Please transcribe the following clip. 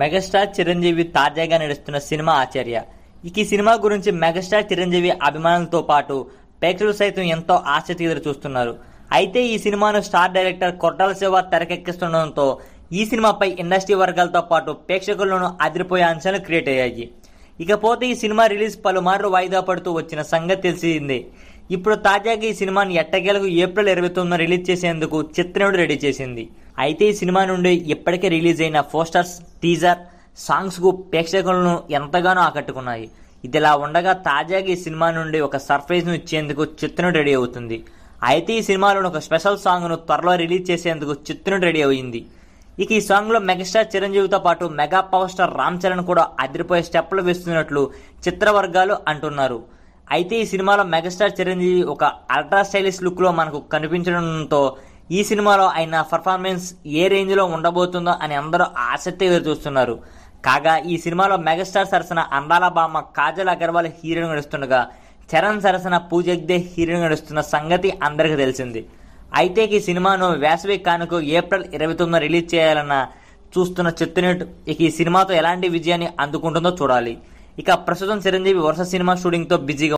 megastar Chiranjeevi తాజాగా నడుస్తున్న cinema ఆచార్య ఇక ఈ సినిమా గురించి మెగాస్టార్ చిరంజీవి అభిమానులతో పాటు ప్రేక్షకులు సైతం ఎంతో ఆసక్తి ఎదురు చూస్తున్నారు అయితే ఈ సినిమాను స్టార్ డైరెక్టర్ కొట్టాల శివ తెరకెక్కిస్తుండడంతో ఈ సినిమాపై ఇండస్ట్రీ వర్గాలతో పాటు ప్రేక్షకుల్లోనూ అదిరిపోయే అంశాలు క్రియేట్ అయ్యాయి ఇకపోతే ఈ సినిమా రిలీజ్ పలుమార్లు వాయిదా పడుతూ వచ్చిన సంగతి తెలిసిందే ఇప్పుడు తాజాగా ఈ సినిమాను ఎట్టకేలకు ఏప్రిల్ ఇరవై తొమ్మిదిన రిలీజ్ చేసేందుకు చిత్రనుడు రెడీ చేసింది అయితే ఈ సినిమా నుండి ఇప్పటికే రిలీజ్ అయిన పోస్టర్స్ టీజర్ సాంగ్స్కు ప్రేక్షకులను ఎంతగానో ఆకట్టుకున్నాయి ఇదిలా ఉండగా తాజాగా ఈ సినిమా నుండి ఒక సర్ప్రైజ్ను ఇచ్చేందుకు చిత్రం రెడీ అవుతుంది అయితే ఈ సినిమాలోని ఒక స్పెషల్ సాంగ్ను త్వరలో రిలీజ్ చేసేందుకు చిత్రం రెడీ అయింది ఇక ఈ సాంగ్లో మెగాస్టార్ చిరంజీవితో పాటు mega power star Ram Charan కూడా అదిరిపోయే స్టెప్లు వేస్తున్నట్లు చిత్రవర్గాలు అంటున్నారు అయితే ఈ సినిమాలో మెగాస్టార్ చిరంజీవి ఒక అల్ట్రా స్టైలిష్ లుక్లో మనకు కనిపించడంతో ఈ సినిమాలో ఆయన పర్ఫార్మెన్స్ ఏ రేంజ్లో ఉండబోతుందో అని అందరూ ఆసక్తి ఎదురు చూస్తున్నారు కాగా ఈ సినిమాలో మెగాస్టార్ సరసన అందాల బామ్మ కాజల్ అగర్వాల్ హీరోయిన్ నడుస్తుండగా చరణ్ సరసన పూజ పూజగ్దే హీరోయిన్ నడుస్తున్న సంగతి అందరికీ తెలిసింది అయితే ఈ సినిమాను వేసవి కానుకు ఏప్రిల్ ఇరవై తొమ్మిదిన రిలీజ్ చేయాలన్న చూస్తున్న చిత్రనేట్ ఇక ఈ సినిమాతో ఎలాంటి విజయాన్ని అందుకుంటుందో చూడాలి ఇక ప్రస్తుతం చిరంజీవి వరుస సినిమా షూటింగ్తో బిజీగా